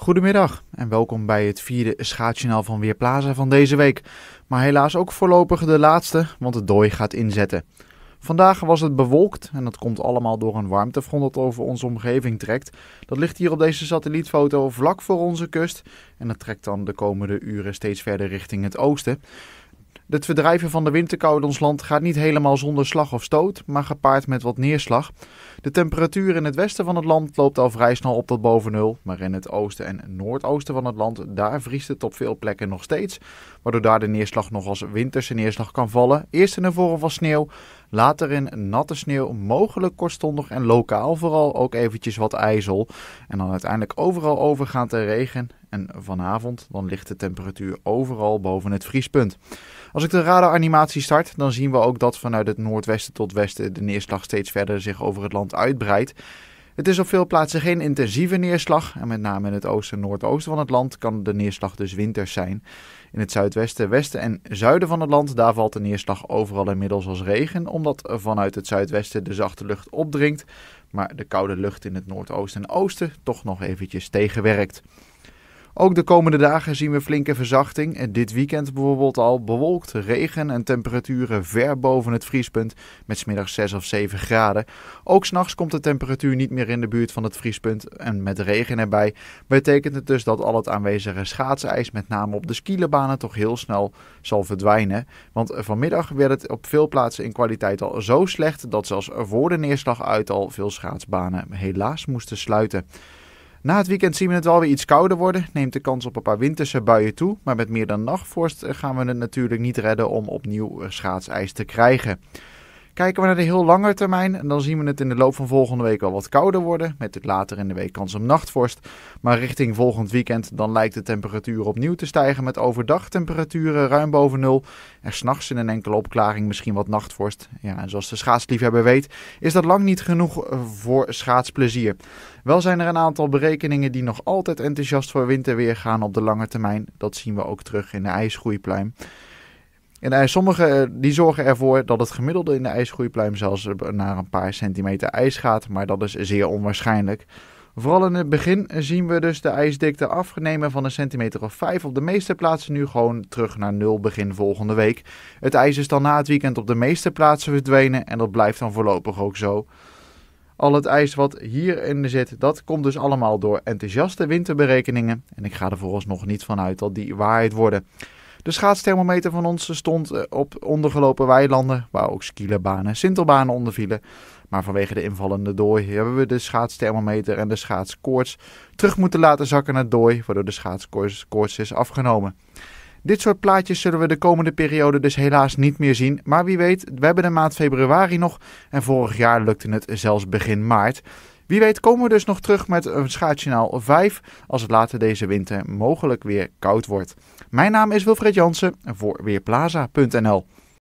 Goedemiddag en welkom bij het vierde schaatsjournaal van Weerplaza van deze week. Maar helaas ook voorlopig de laatste, want het dooi gaat inzetten. Vandaag was het bewolkt en dat komt allemaal door een warmtefront dat over onze omgeving trekt. Dat ligt hier op deze satellietfoto vlak voor onze kust en dat trekt dan de komende uren steeds verder richting het oosten. Het verdrijven van de winterkou in ons land gaat niet helemaal zonder slag of stoot, maar gepaard met wat neerslag. De temperatuur in het westen van het land loopt al vrij snel op tot boven nul, maar in het oosten en noordoosten van het land, daar vriest het op veel plekken nog steeds, waardoor daar de neerslag nog als winterse neerslag kan vallen. Eerst in de vorm van sneeuw, Later in natte sneeuw, mogelijk kortstondig en lokaal vooral ook eventjes wat ijzel. En dan uiteindelijk overal overgaan ter regen. En vanavond dan ligt de temperatuur overal boven het vriespunt. Als ik de radaranimatie start, dan zien we ook dat vanuit het noordwesten tot westen de neerslag steeds verder zich over het land uitbreidt. Het is op veel plaatsen geen intensieve neerslag en met name in het oosten en noordoosten van het land kan de neerslag dus winters zijn. In het zuidwesten, westen en zuiden van het land, daar valt de neerslag overal inmiddels als regen, omdat vanuit het zuidwesten de zachte lucht opdringt, maar de koude lucht in het noordoosten en oosten toch nog eventjes tegenwerkt. Ook de komende dagen zien we flinke verzachting. Dit weekend bijvoorbeeld al bewolkt, regen en temperaturen ver boven het vriespunt met smiddags 6 of 7 graden. Ook s'nachts komt de temperatuur niet meer in de buurt van het vriespunt en met regen erbij betekent het dus dat al het aanwezige schaatsijs met name op de skilabane, toch heel snel zal verdwijnen. Want vanmiddag werd het op veel plaatsen in kwaliteit al zo slecht dat zelfs voor de neerslag uit al veel schaatsbanen helaas moesten sluiten. Na het weekend zien we het wel weer iets kouder worden. Neemt de kans op een paar winterse buien toe. Maar met meer dan nachtvorst eh, gaan we het natuurlijk niet redden om opnieuw eh, schaatsijs te krijgen. Kijken we naar de heel lange termijn, en dan zien we het in de loop van volgende week al wat kouder worden, met het later in de week kans op nachtvorst. Maar richting volgend weekend dan lijkt de temperatuur opnieuw te stijgen met overdag temperaturen ruim boven nul. En s'nachts in een enkele opklaring misschien wat nachtvorst. Ja, en zoals de schaatsliefhebber weet, is dat lang niet genoeg eh, voor schaatsplezier. Wel zijn er een aantal berekeningen die nog altijd enthousiast voor winterweer gaan op de lange termijn. Dat zien we ook terug in de ijsgroeipluim. En ijs, eh, sommige eh, die zorgen ervoor dat het gemiddelde in de ijsgroeipluim zelfs eh, naar een paar centimeter ijs gaat, maar dat is zeer onwaarschijnlijk. Vooral in het begin zien we dus de ijsdikte afnemen van een centimeter of vijf op de meeste plaatsen nu gewoon terug naar nul begin volgende week. Het ijs is dan na het weekend op de meeste plaatsen verdwenen en dat blijft dan voorlopig ook zo. Al het ijs wat hierin zit, dat komt dus allemaal door enthousiaste winterberekeningen en ik ga er vooralsnog niet van uit dat die waarheid worden. De schaatsthermometer van ons stond eh, op ondergelopen weilanden, waar ook skielerbanen, sintelbanen ondervielen. Maar vanwege de invallende dooi hebben we de schaatsthermometer en de schaatskoorts terug moeten laten zakken naar dooi, waardoor de schaatskoorts is afgenomen. Dit soort plaatjes zullen we de komende periode dus helaas niet meer zien. Maar wie weet, we hebben de maand februari nog en vorig jaar lukte het zelfs begin maart. Wie weet komen we dus nog terug met een schaatsjournaal 5 als het later deze winter mogelijk weer koud wordt. Mijn naam is Wilfred Jansen voor Weerplaza.nl.